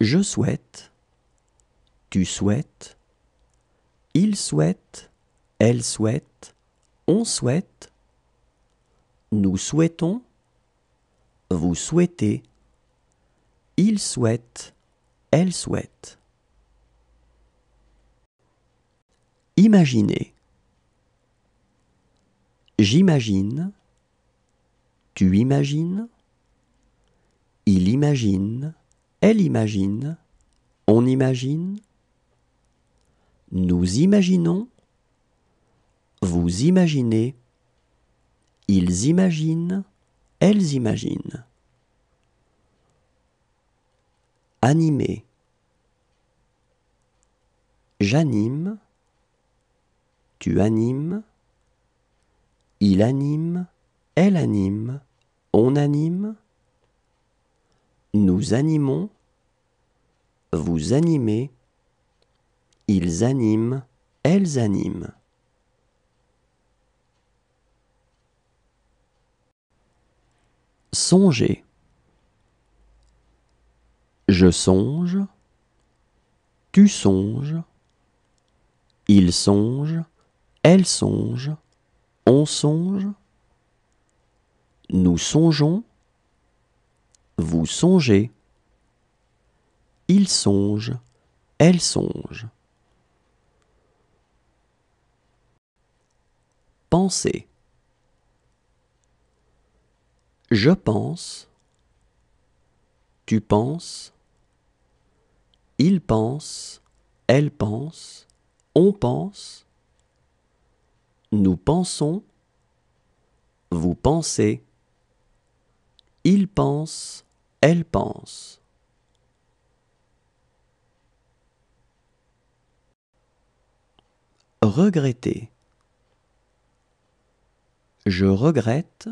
Je souhaite, tu souhaites, il souhaite, elle souhaite, on souhaite, nous souhaitons, vous souhaitez, il souhaite, elle souhaite. Imaginez. J'imagine. Tu imagines. Il imagine. Elle imagine, on imagine, nous imaginons, vous imaginez, ils imaginent, elles imaginent. Animer. J'anime, tu animes, il anime, elle anime, on anime, nous animons, vous animez, ils animent, elles animent. Songez. Je songe, tu songes, ils songe, elle songe, on songe, nous songeons, vous songez. Il songe. Elle songe. Pensez. Je pense. Tu penses. Il pense. Elle pense. On pense. Nous pensons. Vous pensez. Il pense elle pense. Regretter. Je regrette.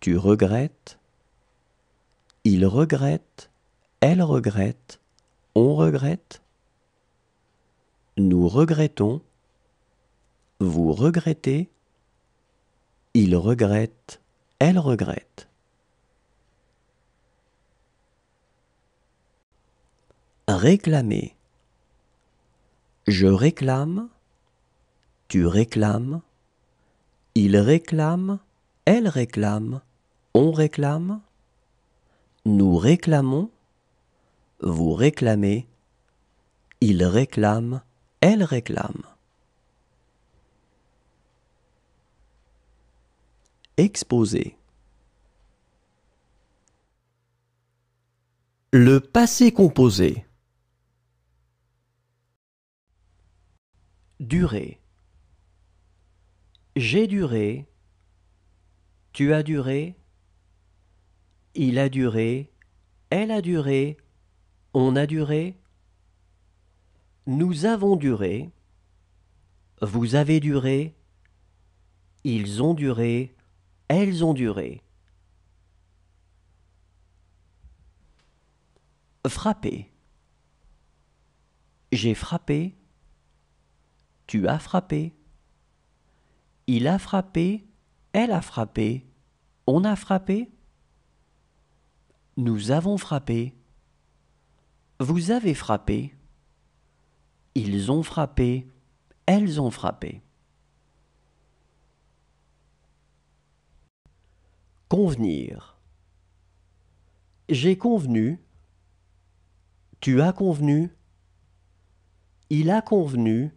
Tu regrettes. Il regrette. Elle regrette. On regrette. Nous regrettons. Vous regrettez. Il regrette. Elle regrette. Réclamer. Je réclame. Tu réclames. Il réclame. Elle réclame. On réclame. Nous réclamons. Vous réclamez. Il réclame. Elle réclame. Exposé Le passé composé. Durer. J'ai duré. Tu as duré. Il a duré. Elle a duré. On a duré. Nous avons duré. Vous avez duré. Ils ont duré. Elles ont duré. Frapper. J'ai frappé. Tu as frappé. Il a frappé. Elle a frappé. On a frappé. Nous avons frappé. Vous avez frappé. Ils ont frappé. Elles ont frappé. Convenir. J'ai convenu. Tu as convenu. Il a convenu.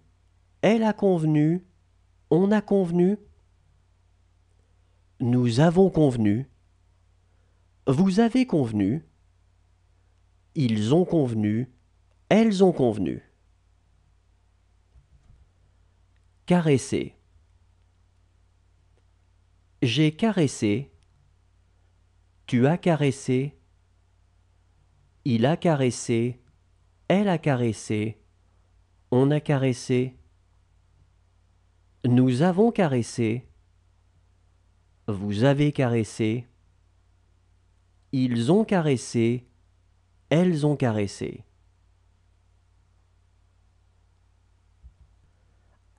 Elle a convenu, on a convenu, nous avons convenu, vous avez convenu, ils ont convenu, elles ont convenu. Caresser. J'ai caressé, tu as caressé, il a caressé, elle a caressé, on a caressé. Nous avons caressé. Vous avez caressé. Ils ont caressé. Elles ont caressé.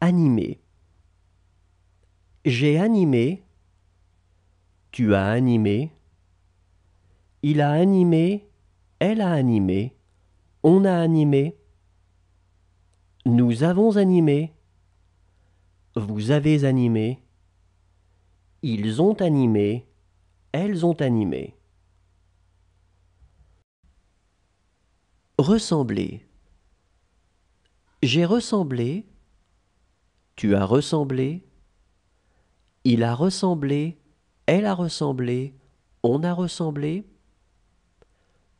Animé. J'ai animé. Tu as animé. Il a animé. Elle a animé. On a animé. Nous avons animé. Vous avez animé. Ils ont animé. Elles ont animé. Ressembler. J'ai ressemblé. Tu as ressemblé. Il a ressemblé. Elle a ressemblé. On a ressemblé.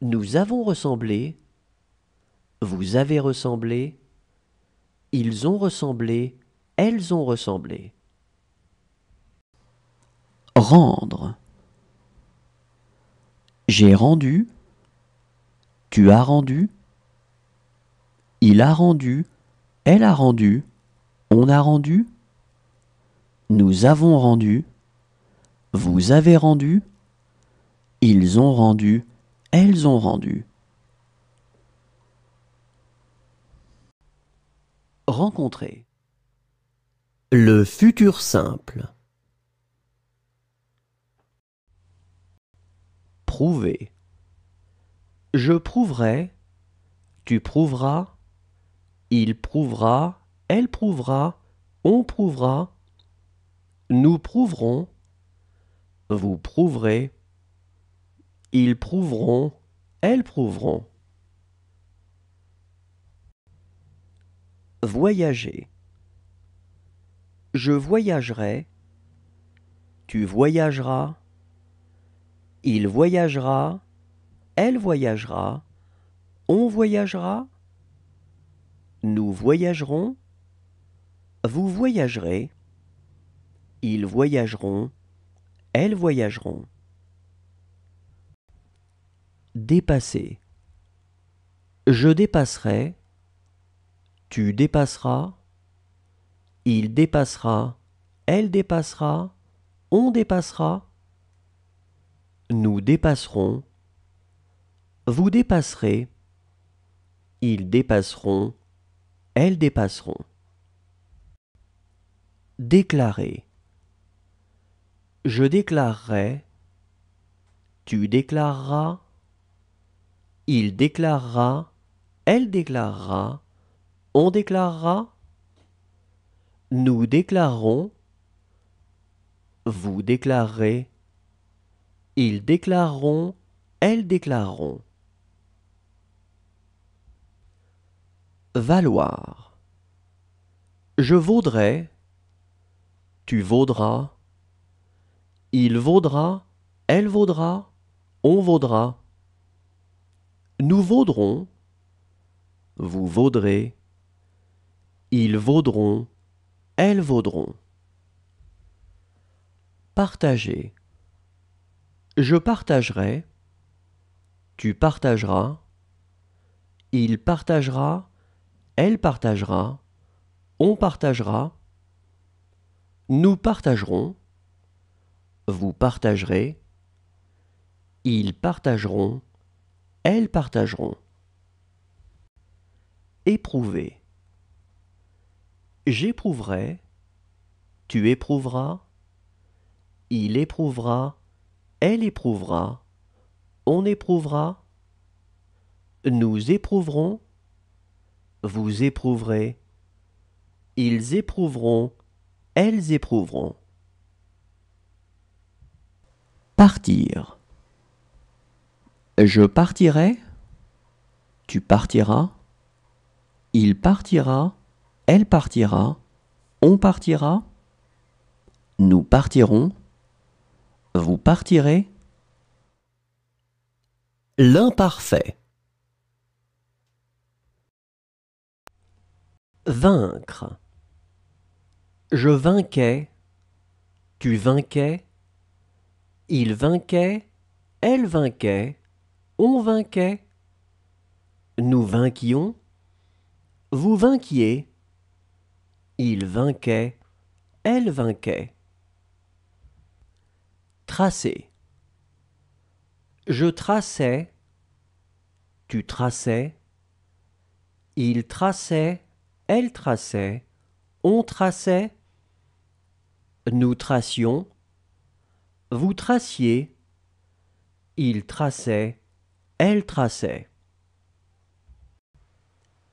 Nous avons ressemblé. Vous avez ressemblé. Ils ont ressemblé elles ont ressemblé. Rendre. J'ai rendu. Tu as rendu. Il a rendu. Elle a rendu. On a rendu. Nous avons rendu. Vous avez rendu. Ils ont rendu. Elles ont rendu. Rencontrer. Le futur simple. Prouver. Je prouverai, tu prouveras, il prouvera, elle prouvera, on prouvera, nous prouverons, vous prouverez, ils prouveront, elles prouveront. Voyager. Je voyagerai, tu voyageras, il voyagera, elle voyagera, on voyagera, nous voyagerons, vous voyagerez, ils voyageront, elles voyageront. Dépasser. Je dépasserai, tu dépasseras, il dépassera, elle dépassera, on dépassera. Nous dépasserons, vous dépasserez. Ils dépasseront, elles dépasseront. Déclarer. Je déclarerai, tu déclareras, il déclarera, elle déclarera, on déclarera. Nous déclarons, vous déclarerez, ils déclareront, elles déclareront. Valoir. Je vaudrai, tu vaudras, il vaudra, elle vaudra, on vaudra. Nous vaudrons, vous vaudrez, ils vaudront, elles vaudront. Partager. Je partagerai. Tu partageras. Il partagera. Elle partagera. On partagera. Nous partagerons. Vous partagerez. Ils partageront. Elles partageront. Éprouver. J'éprouverai, tu éprouveras, il éprouvera, elle éprouvera, on éprouvera, nous éprouverons, vous éprouverez, ils éprouveront, elles éprouveront. Partir. Je partirai, tu partiras, il partira, elle partira, on partira, nous partirons, vous partirez. L'imparfait. Vaincre. Je vainquais, tu vainquais, il vainquait, elle vainquait, on vainquait. Nous vainquions, vous vainquiez. Il vainquait, elle vainquait. Tracer. Je traçais, tu traçais, il traçait, elle traçait, on traçait, nous tracions, vous traciez, il traçait, elle traçait.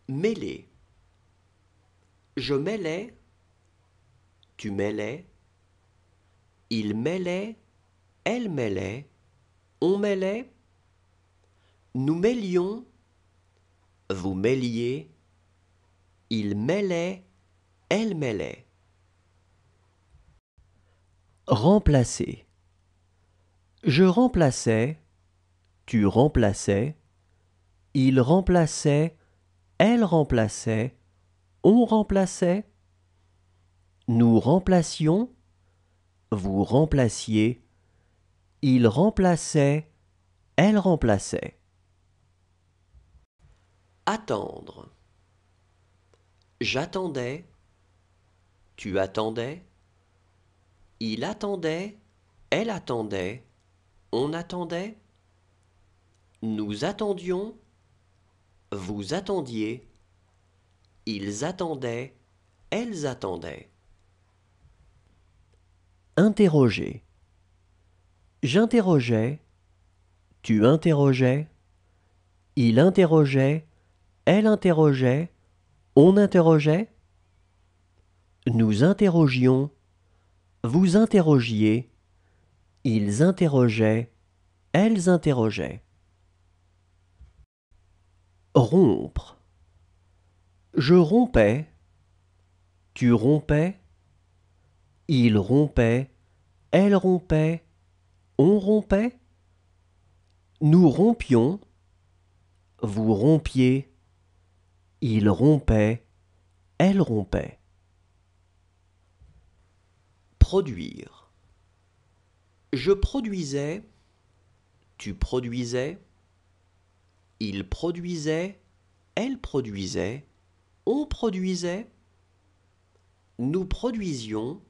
Mêler. Je mêlais, tu mêlais, il mêlait, elle mêlait, on mêlait, nous mêlions, vous mêliez, il mêlait, elle mêlait. Remplacer. Je remplaçais, tu remplaçais, il remplaçait, elle remplaçait, on remplaçait, nous remplacions, vous remplaciez, il remplaçait, elle remplaçait. Attendre. J'attendais, tu attendais, il attendait, elle attendait, on attendait, nous attendions, vous attendiez, ils attendaient, elles attendaient. Interroger. J'interrogeais, tu interrogeais, il interrogeait, elle interrogeait, on interrogeait. Nous interrogions, vous interrogiez, ils interrogeaient, elles interrogeaient. Rompre. Je rompais, tu rompais, il rompait, elle rompait, on rompait, nous rompions, vous rompiez, il rompait, elle rompait. Produire. Je produisais, tu produisais, il produisait, elle produisait, on produisait, nous produisions,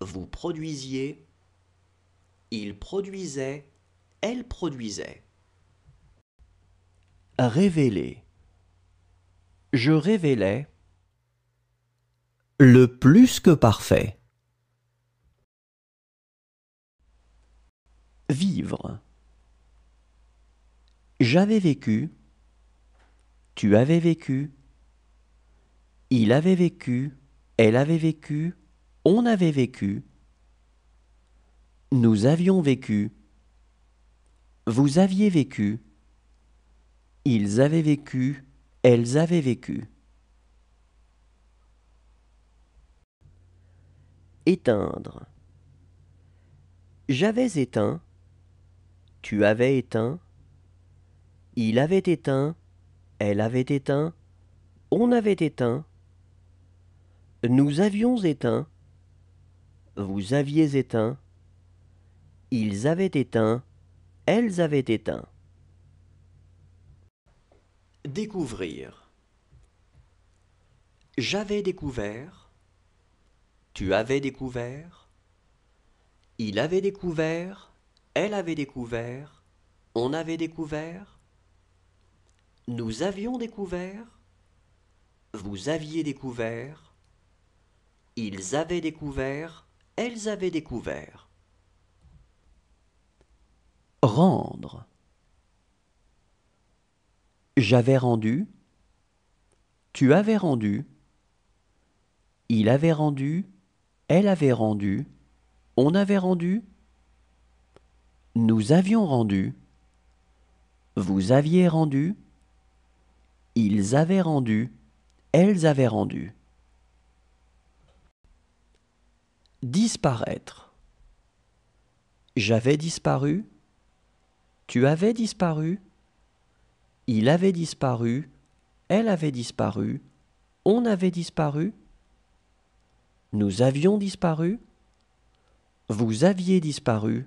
vous produisiez, il produisait, elle produisait. Révéler. Je révélais. Le plus que parfait. Vivre. J'avais vécu. Tu avais vécu. Il avait vécu, elle avait vécu, on avait vécu. Nous avions vécu. Vous aviez vécu. Ils avaient vécu, elles avaient vécu. Éteindre. J'avais éteint, tu avais éteint, il avait éteint, elle avait éteint, on avait éteint. Nous avions éteint, vous aviez éteint, ils avaient éteint, elles avaient éteint. Découvrir. J'avais découvert, tu avais découvert, il avait découvert, elle avait découvert, on avait découvert, nous avions découvert, vous aviez découvert, ils avaient découvert, elles avaient découvert. Rendre. J'avais rendu, tu avais rendu, il avait rendu, elle avait rendu, on avait rendu, nous avions rendu, vous aviez rendu, ils avaient rendu, elles avaient rendu. disparaître. J'avais disparu, tu avais disparu, il avait disparu, elle avait disparu, on avait disparu, nous avions disparu, vous aviez disparu,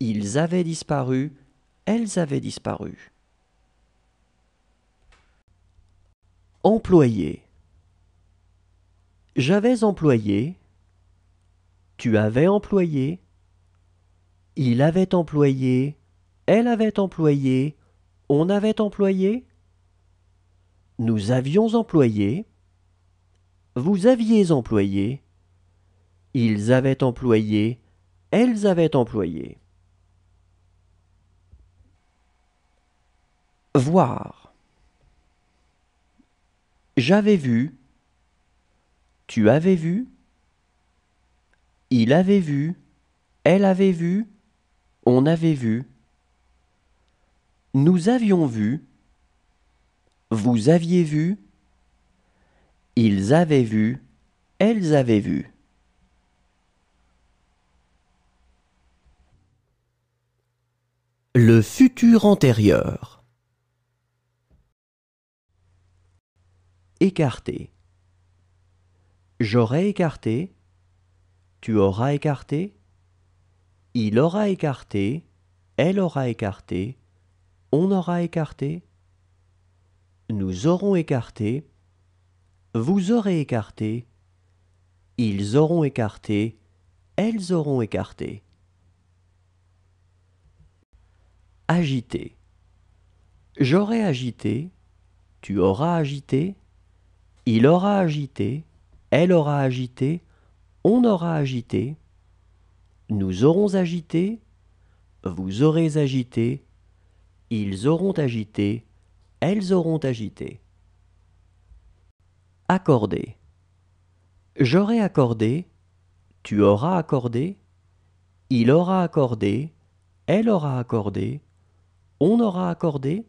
ils avaient disparu, elles avaient disparu. Employé. J'avais employé, tu avais employé. Il avait employé. Elle avait employé. On avait employé. Nous avions employé. Vous aviez employé. Ils avaient employé. Elles avaient employé. Voir. J'avais vu. Tu avais vu. Il avait vu, elle avait vu, on avait vu. Nous avions vu, vous aviez vu, ils avaient vu, elles avaient vu. Le futur antérieur. Écarté. J'aurais écarté, tu auras écarté, il aura écarté, elle aura écarté, on aura écarté, nous aurons écarté, vous aurez écarté, ils auront écarté, elles auront écarté. Agiter. J'aurai agité, tu auras agité, il aura agité, elle aura agité, on aura agité, nous aurons agité, vous aurez agité, ils auront agité, elles auront agité. Accorder. J'aurai accordé, tu auras accordé, il aura accordé, elle aura accordé, on aura accordé,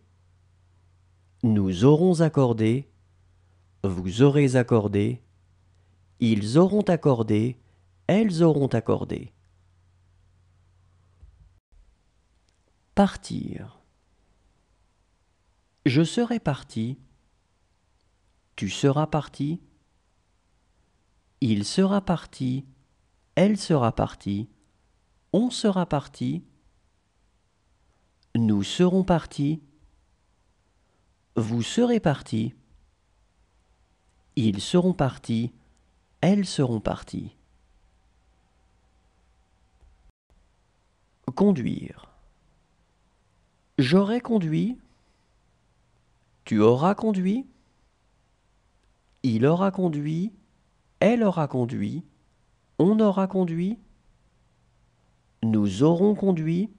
nous aurons accordé, vous aurez accordé, ils auront accordé, elles auront accordé. Partir. Je serai parti. Tu seras parti. Il sera parti. Elle sera partie. On sera parti. Nous serons partis. Vous serez partis. Ils seront partis elles seront parties. Conduire. J'aurai conduit. Tu auras conduit. Il aura conduit. Elle aura conduit. On aura conduit. Nous aurons conduit.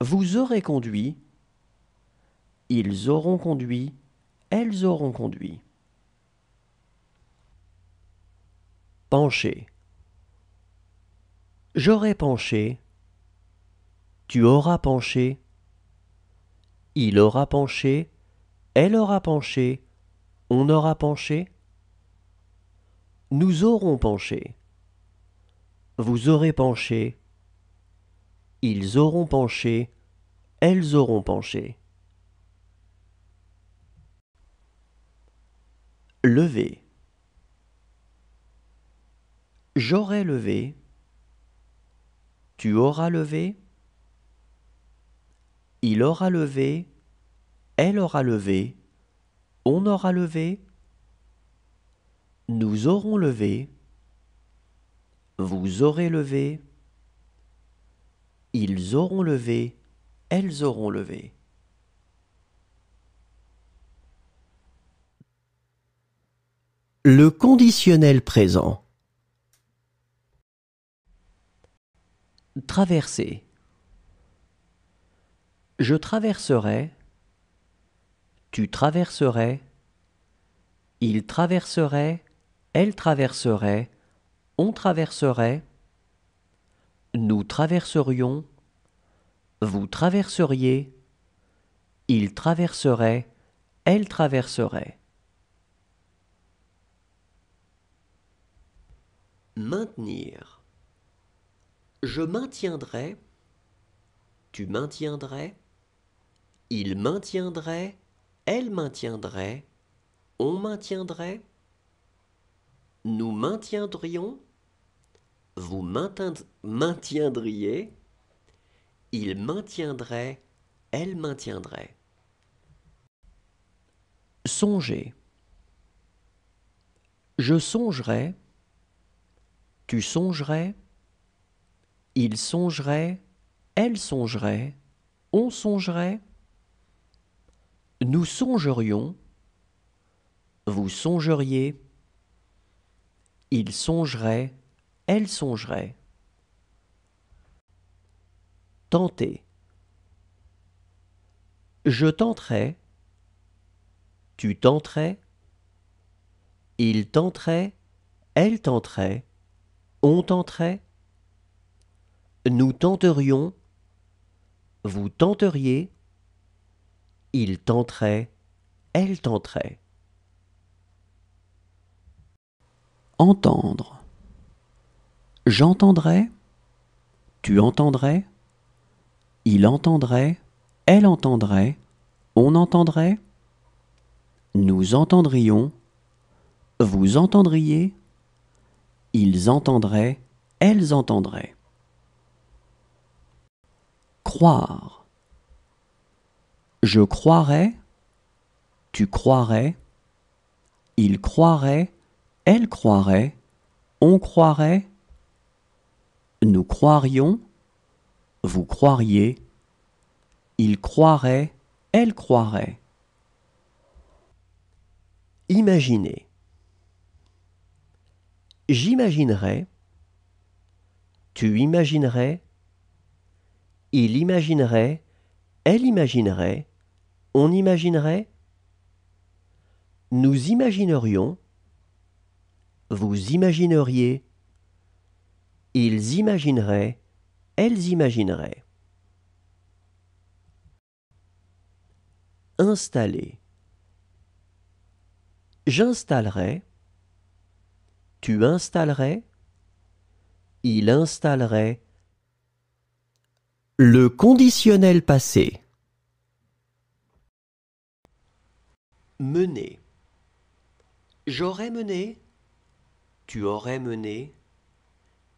Vous aurez conduit. Ils auront conduit. Elles auront conduit. pencher. J'aurai penché. Tu auras penché. Il aura penché. Elle aura penché. On aura penché. Nous aurons penché. Vous aurez penché. Ils auront penché. Elles auront penché. Lever. J'aurai levé, tu auras levé, il aura levé, elle aura levé, on aura levé, nous aurons levé, vous aurez levé, ils auront levé, elles auront levé. Le conditionnel présent. Traverser. Je traverserai. Tu traverserais. Il traverserait. Elle traverserait. On traverserait. Nous traverserions. Vous traverseriez. Il traverserait. Elle traverserait. Maintenir. Je maintiendrai, tu maintiendrais, il maintiendrait, elle maintiendrait, on maintiendrait, nous maintiendrions, vous maintiendriez, il maintiendrait, elle maintiendrait. Songer. Je songerai, tu songerais, il songerait, elle songerait, on songerait, nous songerions, vous songeriez, il songerait, elle songerait. Tenter. Je tenterai, tu tenterais, il tenterait, elle tenterait, on tenterait, nous tenterions, vous tenteriez, il tenterait, elle tenterait. Entendre. J'entendrai, tu entendrais, il entendrait, elle entendrait, on entendrait, nous entendrions, vous entendriez, ils entendraient, elles entendraient croire. Je croirais, tu croirais, il croirait, elle croirait, on croirait, nous croirions, vous croiriez, il croirait, elle croirait. Imaginez. J'imaginerai, tu imaginerais, il imaginerait, elle imaginerait, on imaginerait, nous imaginerions, vous imagineriez, ils imagineraient, elles imagineraient. Installer. J'installerai, tu installerais, il installerait, le conditionnel passé. Mener. J'aurais mené. Tu aurais mené.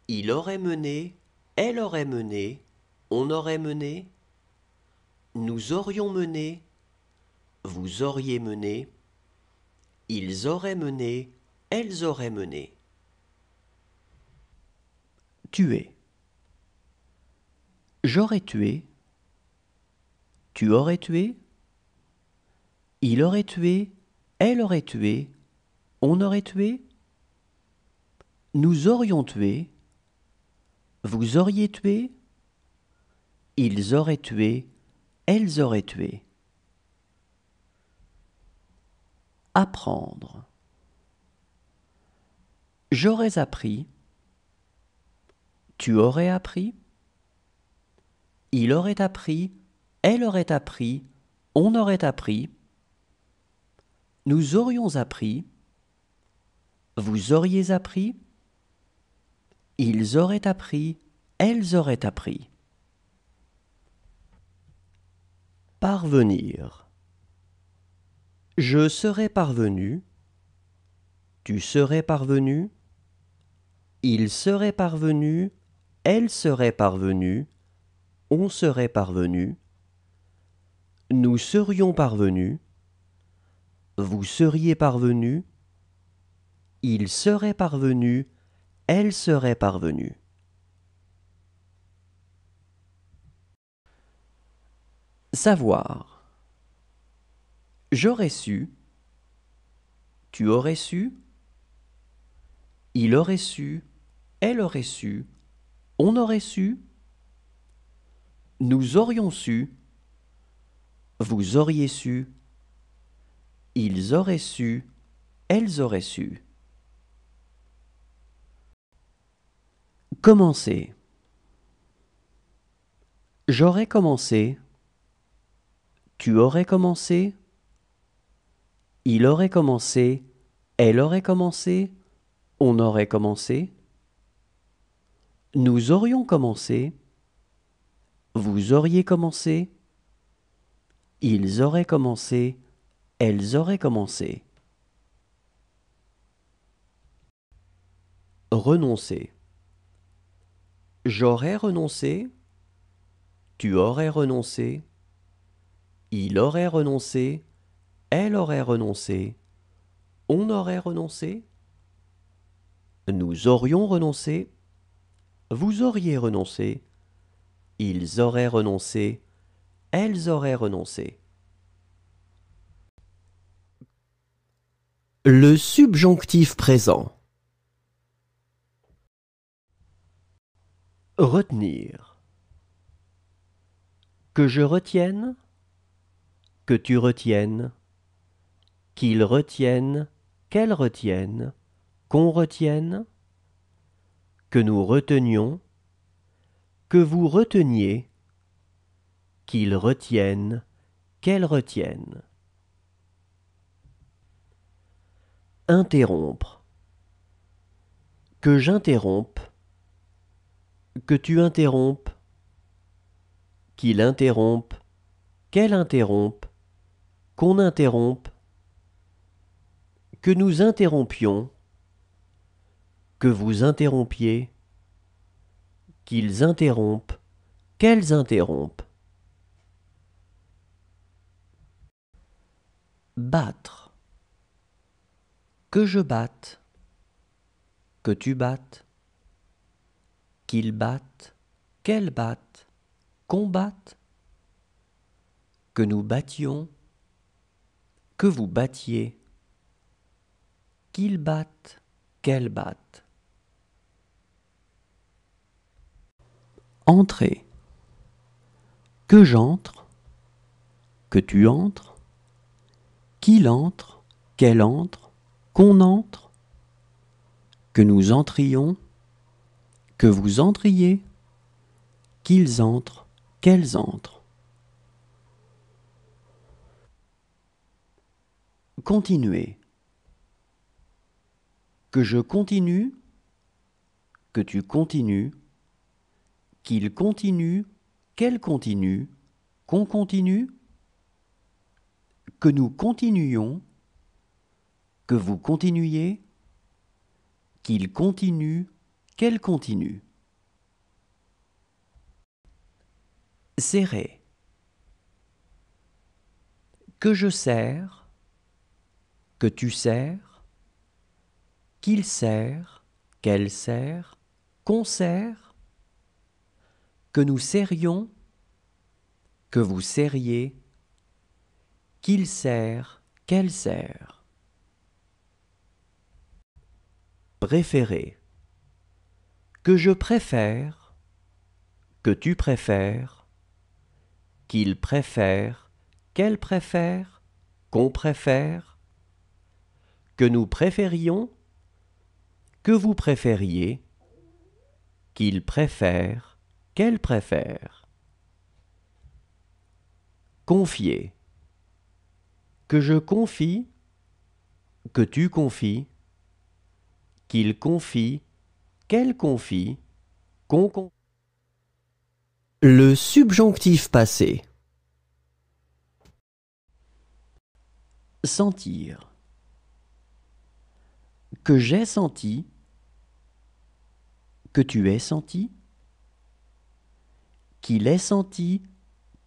Il aurait mené. Elle aurait mené. On aurait mené. Nous aurions mené. Vous auriez mené. Ils auraient mené. Elles auraient mené. Tuer. J'aurais tué. Tu aurais tué. Il aurait tué. Elle aurait tué. On aurait tué. Nous aurions tué. Vous auriez tué. Ils auraient tué. Elles auraient tué. Apprendre. J'aurais appris. Tu aurais appris il aurait appris, elle aurait appris, on aurait appris, nous aurions appris, vous auriez appris, ils auraient appris, elles auraient appris. Parvenir. Je serais parvenu, tu serais parvenu, il serait parvenu, elle serait parvenue, on serait parvenu, nous serions parvenus, vous seriez parvenu, il serait parvenu, elle serait parvenue. Savoir. J'aurais su, tu aurais su, il aurait su, elle aurait su, on aurait su, nous aurions su, vous auriez su, ils auraient su, elles auraient su. Commencer. J'aurais commencé. Tu aurais commencé. Il aurait commencé. Elle aurait commencé. On aurait commencé. Nous aurions commencé. Vous auriez commencé. Ils auraient commencé. Elles auraient commencé. Renoncer. J'aurais renoncé. Tu aurais renoncé. Il aurait renoncé. Elle aurait renoncé. On aurait renoncé. Nous aurions renoncé. Vous auriez renoncé. Ils auraient renoncé. Elles auraient renoncé. Le subjonctif présent. Retenir. Que je retienne. Que tu retiennes. Qu'ils retiennent. Qu'elles retiennent. Qu'on retienne. Que nous retenions que vous reteniez, qu'ils retiennent, qu'elle retienne. Interrompre. Que j'interrompe, que tu interrompes, qu'il interrompe, qu'elle interrompe, qu'on interrompe, que nous interrompions, que vous interrompiez, qu'ils interrompent, qu'elles interrompent. Battre. Que je batte, que tu battes, qu'ils battent, qu'elles battent, qu'on que nous battions, que vous battiez, qu'ils battent, qu'elles battent. Entrer. Que j'entre. Que tu entres. Qu'il entre. Qu'elle entre. Qu'on entre. Que nous entrions. Que vous entriez. Qu'ils entrent. Qu'elles entrent. Continuer. Que je continue. Que tu continues qu'il continue, qu'elle continue, qu'on continue, que nous continuions, que vous continuiez, qu'il continue, qu'elle continue. Serrer. Que je sers, que tu sers qu'il sert qu'elle sert qu'on serre, que nous serions, que vous seriez, qu'il sert, qu'elle sert, Préférer. Que je préfère, que tu préfères, qu'il préfère, qu'elle préfère, qu'on préfère, que nous préférions, que vous préfériez, qu'il préfère, qu'elle préfère. Confier. Que je confie, que tu confies, qu'il confie, qu'elle confie, qu'on confie. Le subjonctif passé. Sentir. Que j'ai senti, que tu aies senti qu'il ait senti,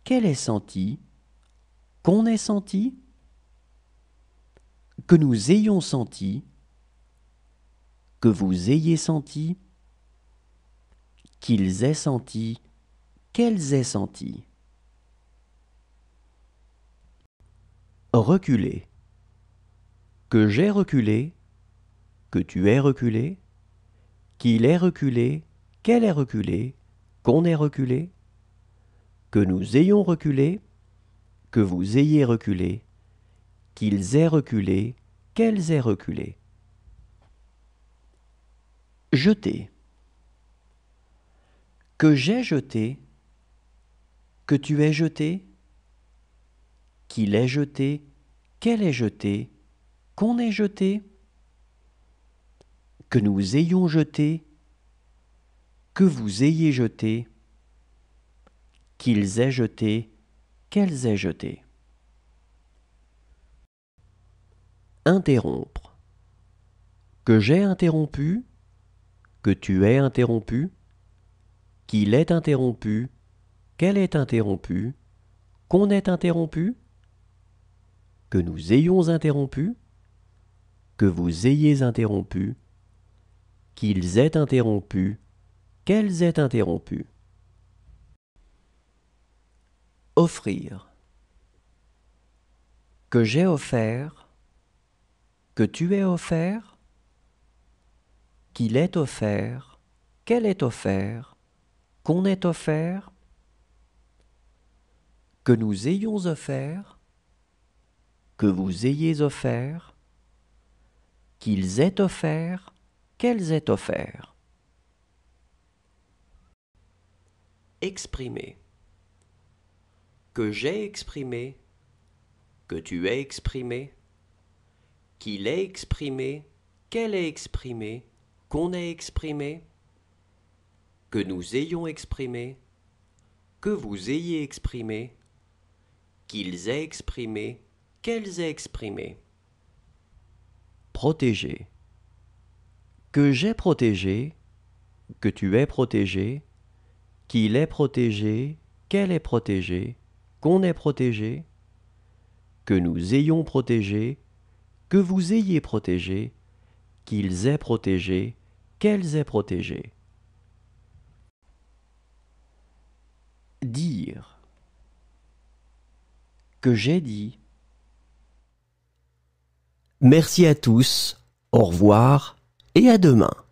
qu'elle ait senti, qu'on ait senti, que nous ayons senti, que vous ayez senti, qu'ils aient senti, qu'elles aient senti. Reculer. Que j'ai reculé, que tu aies reculé, qu'il ait reculé, qu'elle ait reculé, qu'on ait reculé, que nous ayons reculé, que vous ayez reculé, qu'ils aient reculé, qu'elles aient reculé. Jeter. Que j'ai jeté, que tu aies jeté, qu'il ait jeté, qu'elle ait jeté, qu'on ait jeté, que nous ayons jeté, que vous ayez jeté, qu'ils aient jeté, qu'elles aient jeté. Interrompre. Que j'ai interrompu, que tu aies interrompu, qu'il ait interrompu, qu'elle ait interrompu, qu'on ait interrompu, que nous ayons interrompu, que vous ayez interrompu, qu'ils aient interrompu, qu'elles aient interrompu offrir, que j'ai offert, que tu es offert, qu'il est offert, qu'elle est offert, qu'on est offert, que nous ayons offert, que vous ayez offert, qu'ils aient offert, qu'elles aient offert. Exprimer que j'ai exprimé, que tu as exprimé, qu'il ait exprimé, qu'elle ait exprimé. qu'on ait exprimé, que nous ayons exprimé, que vous ayez exprimé, qu'ils aient exprimé, qu'elles aient exprimé. Protéger. Que j'ai protégé, que tu es protégé, qu'il ait protégé, qu'elle ait protégé qu'on protégé, que nous ayons protégé, que vous ayez protégé, qu'ils aient protégé, qu'elles aient protégé. Dire que j'ai dit. Merci à tous, au revoir et à demain.